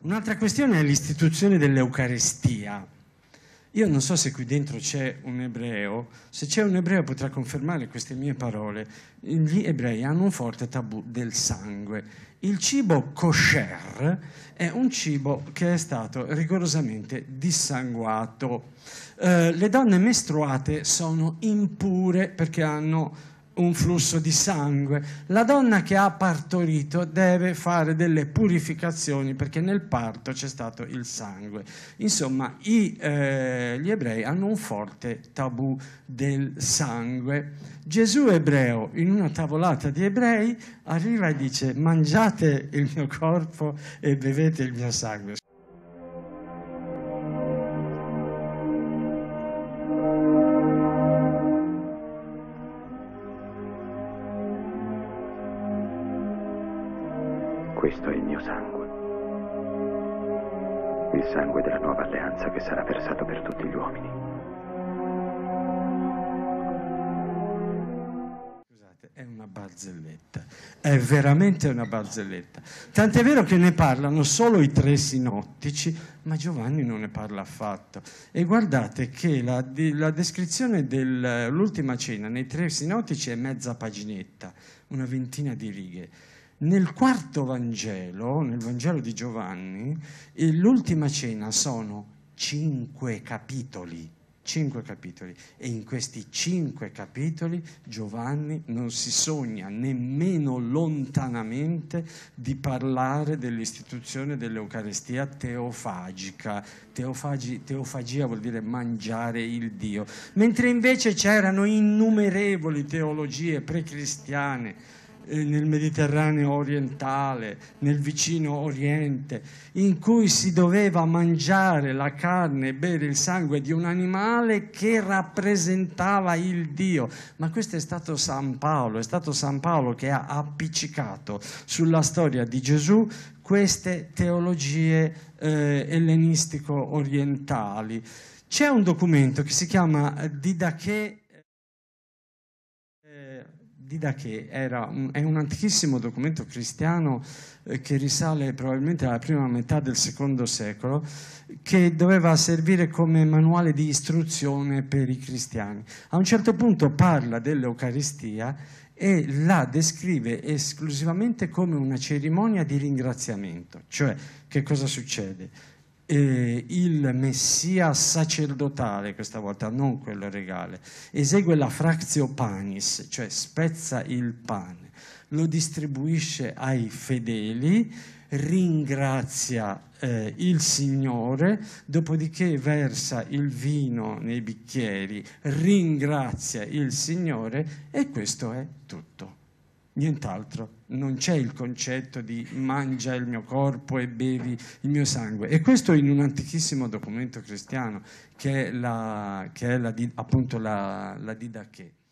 Un'altra questione è l'istituzione dell'Eucarestia. Io non so se qui dentro c'è un ebreo, se c'è un ebreo potrà confermare queste mie parole. Gli ebrei hanno un forte tabù del sangue. Il cibo kosher è un cibo che è stato rigorosamente dissanguato. Eh, le donne mestruate sono impure perché hanno un flusso di sangue. La donna che ha partorito deve fare delle purificazioni perché nel parto c'è stato il sangue. Insomma, i, eh, gli ebrei hanno un forte tabù del sangue. Gesù ebreo, in una tavolata di ebrei, arriva e dice mangiate il mio corpo e bevete il mio sangue. Questo è il mio sangue. Il sangue della nuova alleanza che sarà versato per tutti gli uomini. Scusate, è una barzelletta. È veramente una barzelletta. Tant'è vero che ne parlano solo i tre sinottici, ma Giovanni non ne parla affatto. E guardate che la, la descrizione dell'ultima cena nei tre sinottici è mezza paginetta, una ventina di righe. Nel quarto Vangelo, nel Vangelo di Giovanni, l'ultima cena sono cinque capitoli, cinque capitoli. E in questi cinque capitoli Giovanni non si sogna nemmeno lontanamente di parlare dell'istituzione dell'Eucaristia teofagica. Teofagi, teofagia vuol dire mangiare il Dio. Mentre invece c'erano innumerevoli teologie precristiane eh, nel Mediterraneo orientale, nel vicino Oriente, in cui si doveva mangiare la carne e bere il sangue di un animale che rappresentava il Dio. Ma questo è stato San Paolo, è stato San Paolo che ha appiccicato sulla storia di Gesù queste teologie eh, ellenistico-orientali. C'è un documento che si chiama Didache eh, Didache un, è un antichissimo documento cristiano eh, che risale probabilmente alla prima metà del secondo secolo, che doveva servire come manuale di istruzione per i cristiani. A un certo punto parla dell'Eucaristia e la descrive esclusivamente come una cerimonia di ringraziamento, cioè che cosa succede? eh, il messia sacerdotale, questa volta non quello regale, esegue la fractio panis, cioè spezza il pane, lo distribuisce ai fedeli, ringrazia eh, il Signore, dopodiché versa il vino nei bicchieri, ringrazia il Signore e questo è tutto nient'altro. Non c'è il concetto di mangia il mio corpo e bevi il mio sangue. E questo in un antichissimo documento cristiano, che è, la, che è la, appunto la, la Didache.